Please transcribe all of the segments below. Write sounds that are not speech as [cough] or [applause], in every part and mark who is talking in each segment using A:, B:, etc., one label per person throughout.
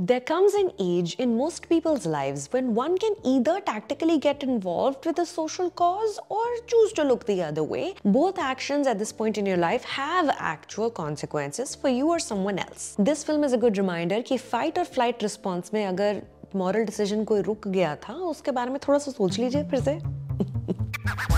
A: There comes an age in most people's lives when one can either tactically get involved with a social cause or choose to look the other way. Both actions at this point in your life have actual consequences for you or someone else. This film is a good reminder that fight or flight response में अगर moral decision कोई रुक गया था उसके बारे में थोड़ा सोच लीजिए फिर से [laughs]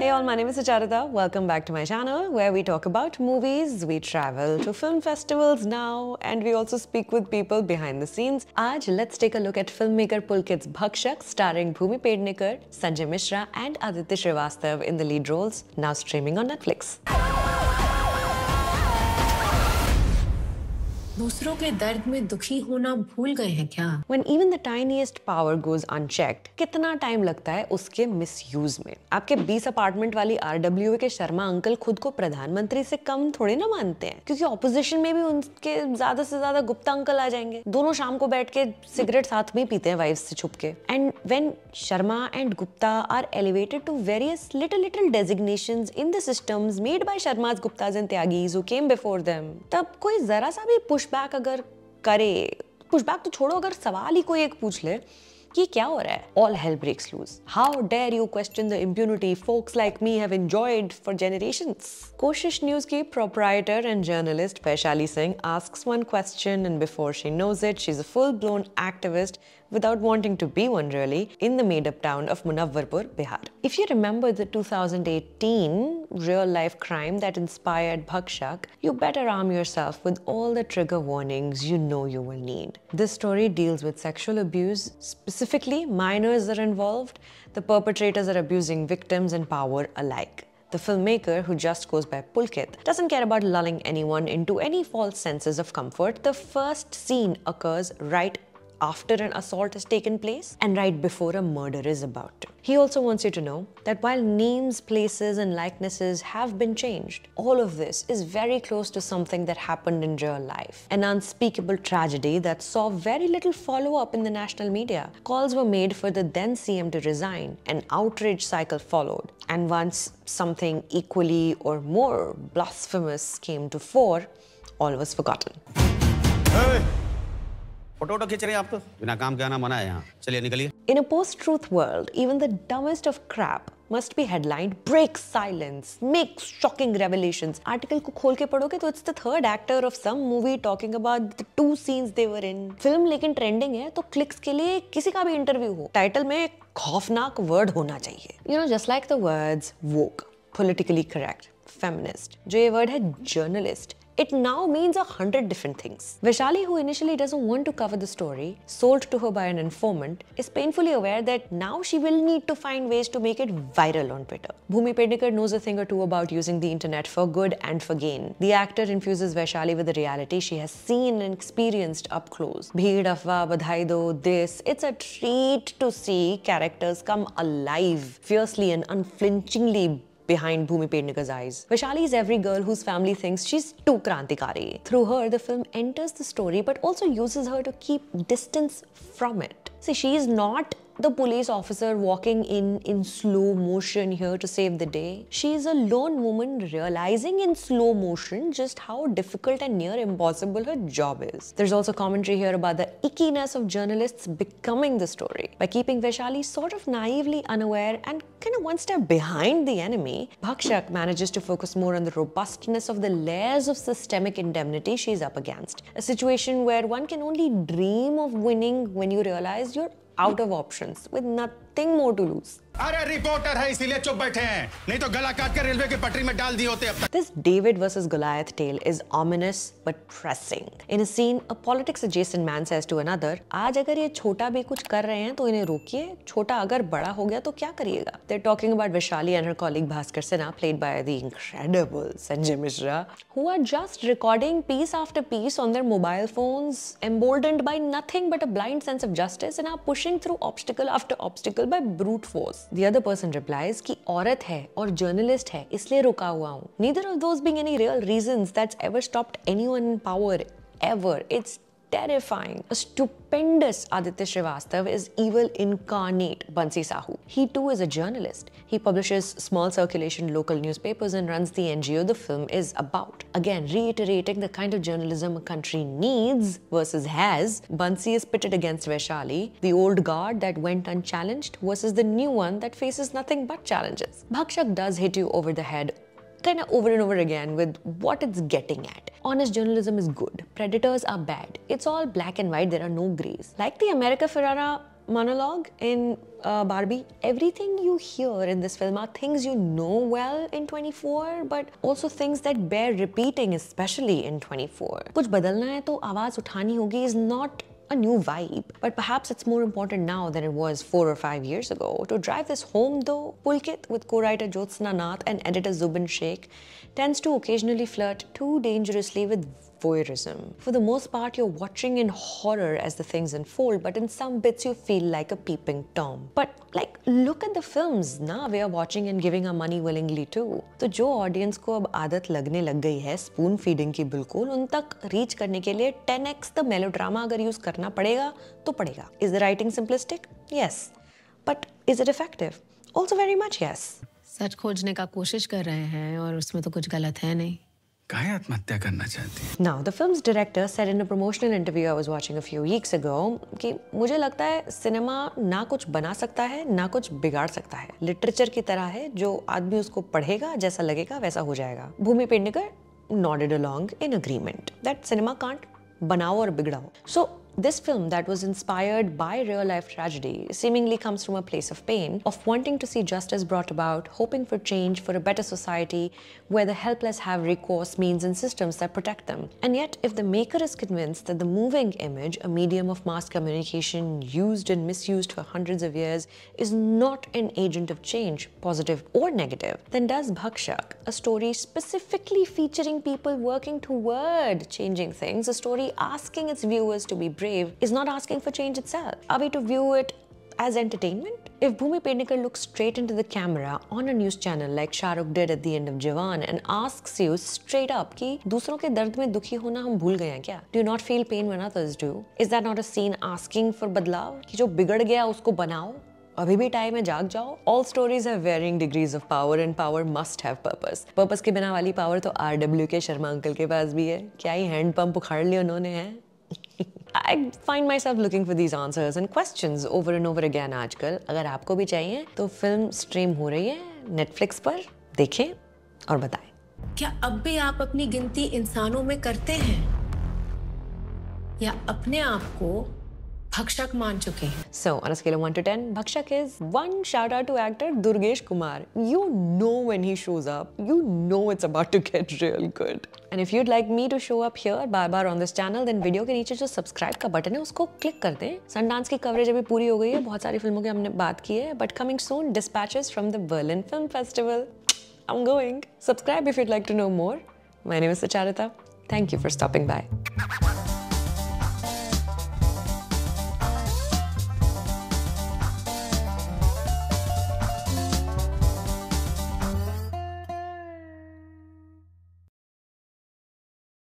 A: Hey all, my name is Sacharita. Welcome back to my channel where we talk about movies, we travel to film festivals now and we also speak with people behind the scenes. Aaj, let's take a look at filmmaker Pulkit's Bhakshak starring Bhumi Pednekar, Sanjay Mishra and Aditya Srivastav in the lead roles now streaming on Netflix. दूसरों के दर्द में दुखी होना भूल गए हैं क्या When even the tiniest power goes unchecked, कितना टाइम लगता है उसके मिसयूज में आपके 20 अपार्टमेंट वाली आरडब्ल्यू के शर्मा अंकल खुद को प्रधानमंत्री से कम थोड़े ना मानते हैं क्योंकि ऑपोजिशन में भी उनके ज्यादा से ज्यादा गुप्ता अंकल आ जाएंगे दोनों शाम को बैठ के सिगरेट साथ में पीते हैं वाइफ से छुप के and when Sharma and Gupta are elevated to various little little designation in the systems made by Sharmas Gupta and Tyagi came before them तब कोई जरा सा भी पुष्प पुशबैक अगर करे पुशबैक तो छोड़ो अगर सवाल ही कोई एक पूछ ले कि क्या हो रहा है all hell breaks loose how dare you question the impunity folks like me have enjoyed for generation Koshish News की proprietor and journalist Vaishali Singh ask one question and before she knows it she is a full blown activist without wanting to be one really, in the made-up town of Munawwarpur, Bihar. If you remember the 2018 real-life crime that inspired Bhakshak, you better arm yourself with all the trigger warnings you know you will need. This story deals with sexual abuse, specifically minors are involved, the perpetrators are abusing victims and power alike. The filmmaker, who just goes by Pulkit, doesn't care about lulling anyone into any false senses of comfort. The first scene occurs right after an assault has taken place and right before a murder is about to. He also wants you to know that while names, places and likenesses have been changed, all of this is very close to something that happened in real life. An unspeakable tragedy that saw very little follow-up in the national media. Calls were made for the then CM to resign, an outrage cycle followed, and once something equally or more blasphemous came to fore, all was forgotten. Hey. Photo वोटो खींच रहे हैं आप तो बिना काम के आना मना है यहाँ चलिए निकलिए in a post truth world even the dumbest of crap must be headline break silence make shocking revolution article को खोल के पढ़ोगे तो it's the third actor of some movie talking about two scenes they were in film लेकिन trending है तो clicks के लिए किसी का भी इंटरव्यू हो टाइटल में खौफनाक वर्ड होना चाहिए you know just like the words woke politically correct feminist जो ये वर्ड है journalist It now means a hundred different things. Vaishali, who initially doesn't want to cover the story, sold to her by an informant, is painfully aware that now she will need to find ways to make it viral on Twitter. Bhumi Pednikar knows a thing or two about using the internet for good and for gain. The actor infuses Vaishali with the reality she has seen and experienced up close. Bheed, Afwa, Badhai Do, this. It's a treat to see characters come alive, fiercely and unflinchingly behind Bhumi Pednikar's eyes. Vaishali is every girl whose family thinks she's too Krantikari. Through her, the film enters the story but also uses her to keep distance from it. See, she is not the police officer walking in in slow motion here to save the day. She is a lone woman realizing in slow motion just how difficult and near impossible her job is. There's also commentary here about the ickiness of journalists becoming the story. By keeping Vaishali sort of naively unaware and kind of one step behind the enemy, Bhakshak manages to focus more on the robustness of the layers of systemic indemnity she's up against. A situation where one can only dream of winning when you realize you're out of options with nothing more to lose. अरे reporter है इसीलिए चुप बैठे हैं नहीं तो गला काट कर रेलवे की पटरी में डाल दिए होते अब तक this David versus Goliath tale is ominous but pressing in a scene a politics adjacent man says to another आज अगर ये छोटा भी कुछ कर रहे हैं तो इन्हें रोकिए छोटा अगर बड़ा हो गया तो क्या करिएगा they are talking about Vaishali and her colleague Bhaskar Sinha played by the incredible Sanjay Mishra who are just recording piece after piece on their mobile phones emboldened by nothing but a blind sense of justice and are pushing through obstacle after obstacle by brute force the other person replies कि औरत है और journalist है इसलिए रुका हुआ हूँ neither of those being any real reason that's ever stopped anyone in power ever it's terrifying, a stupendous Aditya Srivastav is evil incarnate Bansi Sahu. He too is a journalist. He publishes small circulation local newspapers and runs the NGO the film is about. Again, reiterating the kind of journalism a country needs versus has, Bansi is pitted against Vaishali, the old guard that went unchallenged versus the new one that faces nothing but challenges. Bhakshak does hit you over the head kind of over and over again with what it's getting at. Honest journalism is good. Predators are bad. It's all black and white. There are no grays. Like the America Ferrara monologue in uh, Barbie, everything you hear in this film are things you know well in 24, but also things that bear repeating, especially in 24. कुछ बदलना है तो आवाज उठानी होगी is not a new vibe. But perhaps it's more important now than it was four or five years ago. To drive this home though, Pulkit with co-writer Jyotsna Nath and editor Zubin Sheikh tends to occasionally flirt too dangerously with voyeurism. For the most part, you're watching in horror as the things unfold, but in some bits you feel like a peeping Tom. But like, look at the films. Now we are watching and giving our money willingly too. तो जो audience को अब आदत लगने लग गई है spoon feeding की बिल्कुल उन तक रीच करने के लिए 10x द मेलोड्रामा अगर यूज करना पड़ेगा तो पड़ेगा is the writing simplistic yes but is it effective also very much yes सच खोजने का कोशिश कर रहे हैं और उसमें तो कुछ गलत है नहीं काहे आत्महत्या करना चाहती है now the film's director said in a promotional interview I was watching a few weeks ago कि मुझे लगता है सिनेमा ना कुछ बना सकता है ना कुछ बिगाड़ सकता है लिटरेचर की तरह है जो आदमी उसको पढ़ेगा जैसा लगेगा वैसा हो जाएगा Bhumi Pednekar nodded along in agreement that cinema can't बनाओ और बिगड़ाओ सो so, This film, that was inspired by real life tragedy, seemingly comes from a place of pain, of wanting to see justice brought about, hoping for change for a better society where the helpless have recourse means and systems that protect them. And yet, if the maker is convinced that the moving image, a medium of mass communication used and misused for hundreds of years, is not an agent of change, positive or negative, then does Bhakshak, a story specifically featuring people working toward changing things, a story asking its viewers to be brave is not asking for change itself? Are we to view it as entertainment? If Bhumi Pednekar looks straight into the camera on a news channel like Shah Rukh did at the end of Jawan and asks you straight up ki dusron ke dard mein dukhi hona hum bhul gaye hain kya? Do you not feel pain when others do? Is that not a scene asking for badlav? Ki jo bigad gaya usko banao? अभी भी time है जाग जाओ all stories have varying degrees of power and power must have purpose purpose के बिना वाली power तो R W के शर्मा अंकल के पास भी है क्या ही हैंडपंप उखाड़ लिया उन्होंने है I find myself looking for these answers and questions over and over again आजकल अगर आपको भी चाहिए तो फिल्म स्ट्रीम हो रही है नेटफ्लिक्स पर देखें और बताएं क्या अब भी आप अपनी गिनती इंसानों में करते हैं या अपने आप को भक्षक मान चुके हैं so on scale of 1 to 10 Bhakshak is one shout out to actor Durgesh Kumar you know when he shows up you know it's about to get real good and if you'd like me to show up here बार-बार on this channel then video के नीचे जो subscribe का button है उसको click कर दें dance की कवरेज अभी पूरी हो गई है बहुत सारी फिल्मों की हमने बात की है but coming soon dispatches from the Berlin film festival I am going subscribe if you'd like to know more my name is Sucharita thank you for stopping bye